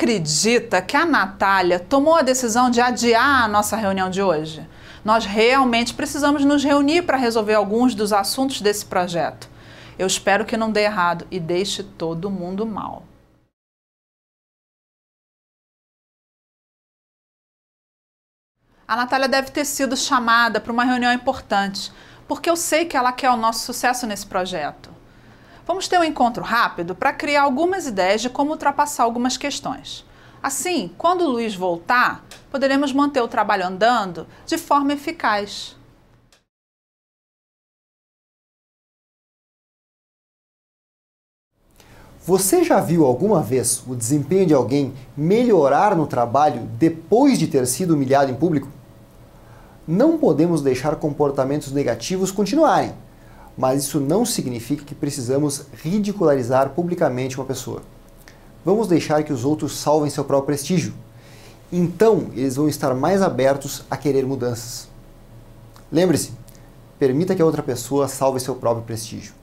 acredita que a Natália tomou a decisão de adiar a nossa reunião de hoje? Nós realmente precisamos nos reunir para resolver alguns dos assuntos desse projeto. Eu espero que não dê errado e deixe todo mundo mal. A Natália deve ter sido chamada para uma reunião importante, porque eu sei que ela quer o nosso sucesso nesse projeto. Vamos ter um encontro rápido para criar algumas ideias de como ultrapassar algumas questões. Assim, quando o Luiz voltar, poderemos manter o trabalho andando de forma eficaz. Você já viu alguma vez o desempenho de alguém melhorar no trabalho depois de ter sido humilhado em público? Não podemos deixar comportamentos negativos continuarem mas isso não significa que precisamos ridicularizar publicamente uma pessoa. Vamos deixar que os outros salvem seu próprio prestígio. Então, eles vão estar mais abertos a querer mudanças. Lembre-se, permita que a outra pessoa salve seu próprio prestígio.